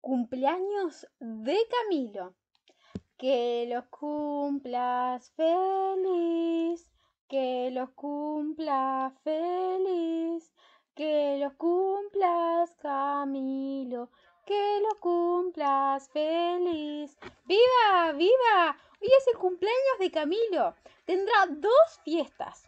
cumpleaños de Camilo. Que los cumplas feliz, que los cumplas feliz, que los cumplas Camilo, que los cumplas feliz. ¡Viva, viva! Hoy es el cumpleaños de Camilo. Tendrá dos fiestas,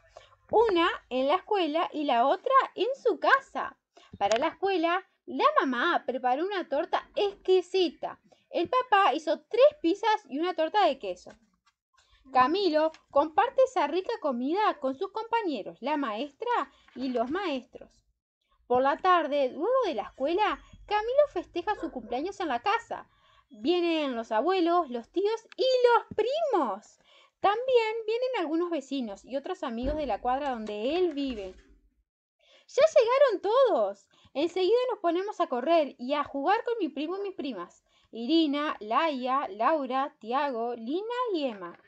una en la escuela y la otra en su casa. Para la escuela la mamá preparó una torta exquisita. El papá hizo tres pizzas y una torta de queso. Camilo comparte esa rica comida con sus compañeros, la maestra y los maestros. Por la tarde, luego de la escuela, Camilo festeja su cumpleaños en la casa. Vienen los abuelos, los tíos y los primos. También vienen algunos vecinos y otros amigos de la cuadra donde él vive. Ya llegaron todos. Enseguida nos ponemos a correr y a jugar con mi primo y mis primas, Irina, Laia, Laura, Tiago, Lina y Emma.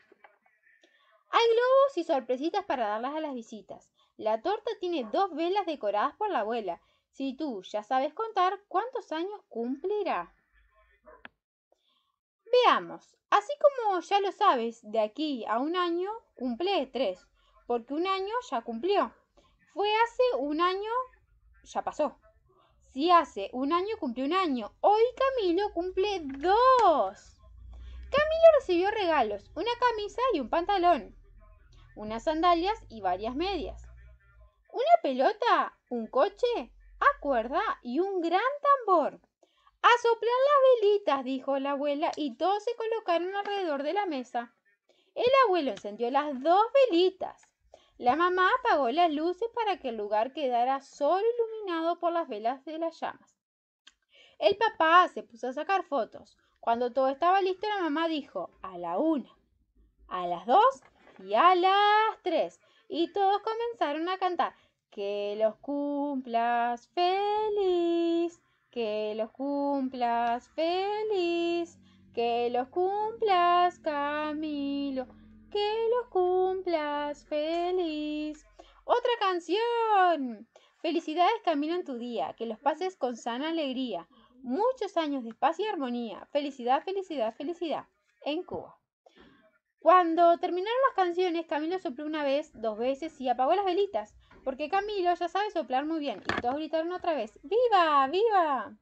Hay globos y sorpresitas para darlas a las visitas. La torta tiene dos velas decoradas por la abuela. Si tú ya sabes contar, ¿cuántos años cumplirá? Veamos, así como ya lo sabes, de aquí a un año cumple tres, porque un año ya cumplió. Fue hace un año, ya pasó. Si hace un año cumple un año, hoy Camilo cumple dos. Camilo recibió regalos, una camisa y un pantalón, unas sandalias y varias medias, una pelota, un coche, a cuerda y un gran tambor. A soplar las velitas, dijo la abuela, y todos se colocaron alrededor de la mesa. El abuelo encendió las dos velitas. La mamá apagó las luces para que el lugar quedara solo iluminado por las velas de las llamas. El papá se puso a sacar fotos. Cuando todo estaba listo, la mamá dijo a la una, a las dos y a las tres. Y todos comenzaron a cantar. Que los cumplas feliz, que los cumplas feliz, que los cumplas camino. canción. Felicidades camino en tu día, que los pases con sana alegría. Muchos años de paz y armonía. Felicidad, felicidad, felicidad. En Cuba. Cuando terminaron las canciones, Camilo sopló una vez, dos veces y apagó las velitas, porque Camilo ya sabe soplar muy bien, y todos gritaron otra vez, ¡Viva! ¡Viva!